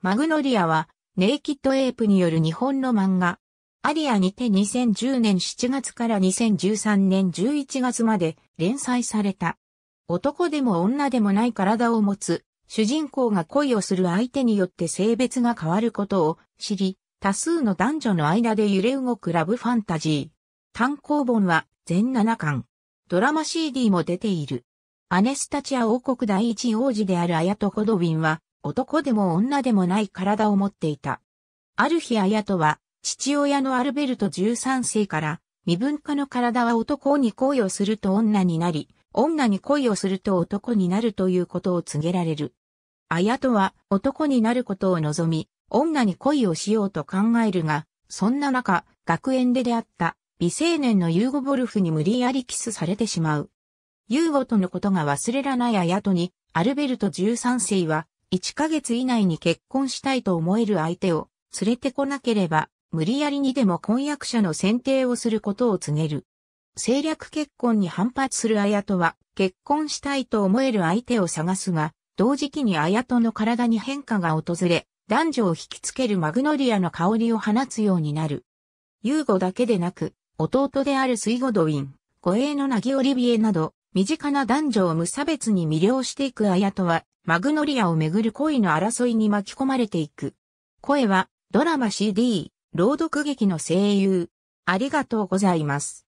マグノリアは、ネイキッドエイプによる日本の漫画。アリアにて2010年7月から2013年11月まで連載された。男でも女でもない体を持つ、主人公が恋をする相手によって性別が変わることを知り、多数の男女の間で揺れ動くラブファンタジー。単行本は全7巻。ドラマ CD も出ている。アネスタチア王国第一王子であるアヤト・コドウィンは、男でも女でもない体を持っていた。ある日綾とは、父親のアルベルト13世から、身分化の体は男に恋をすると女になり、女に恋をすると男になるということを告げられる。綾とは男になることを望み、女に恋をしようと考えるが、そんな中、学園で出会った美青年のユーゴ・ボルフに無理やりキスされてしまう。ユーゴとのことが忘れらない綾とに、アルベルト13世は1ヶ月以内に結婚したいと思える相手を連れてこなければ、無理やりにでも婚約者の選定をすることを告げる。政略結婚に反発する綾とは、結婚したいと思える相手を探すが、同時期に綾との体に変化が訪れ、男女を引きつけるマグノリアの香りを放つようになる。ユーゴだけでなく、弟であるスイゴドウィン、護衛のナギオリビエなど、身近な男女を無差別に魅了していく綾とは、マグノリアをめぐる恋の争いに巻き込まれていく。声は、ドラマ CD、朗読劇の声優。ありがとうございます。